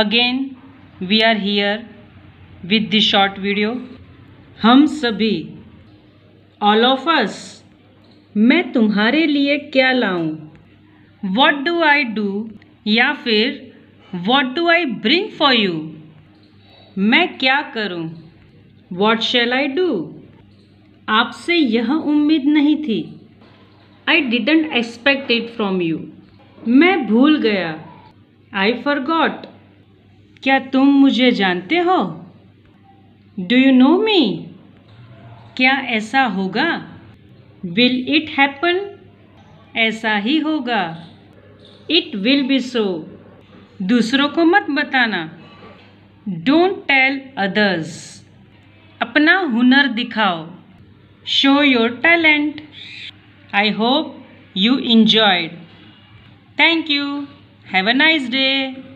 again we are here with this short video हम सभी all of us मैं तुम्हारे लिए क्या लाऊं वॉट डू आई डू या फिर what do I bring for you मैं क्या करूं वॉट शेल आई डू आपसे यह उम्मीद नहीं थी I didn't expect it from you मैं भूल गया आई फॉर गॉट क्या तुम मुझे जानते हो डू यू नो मी क्या ऐसा होगा विल इट हैपन ऐसा ही होगा इट विल बी सो दूसरों को मत बताना डोंट टेल अदर्स अपना हुनर दिखाओ show your talent I hope you enjoyed thank you have a nice day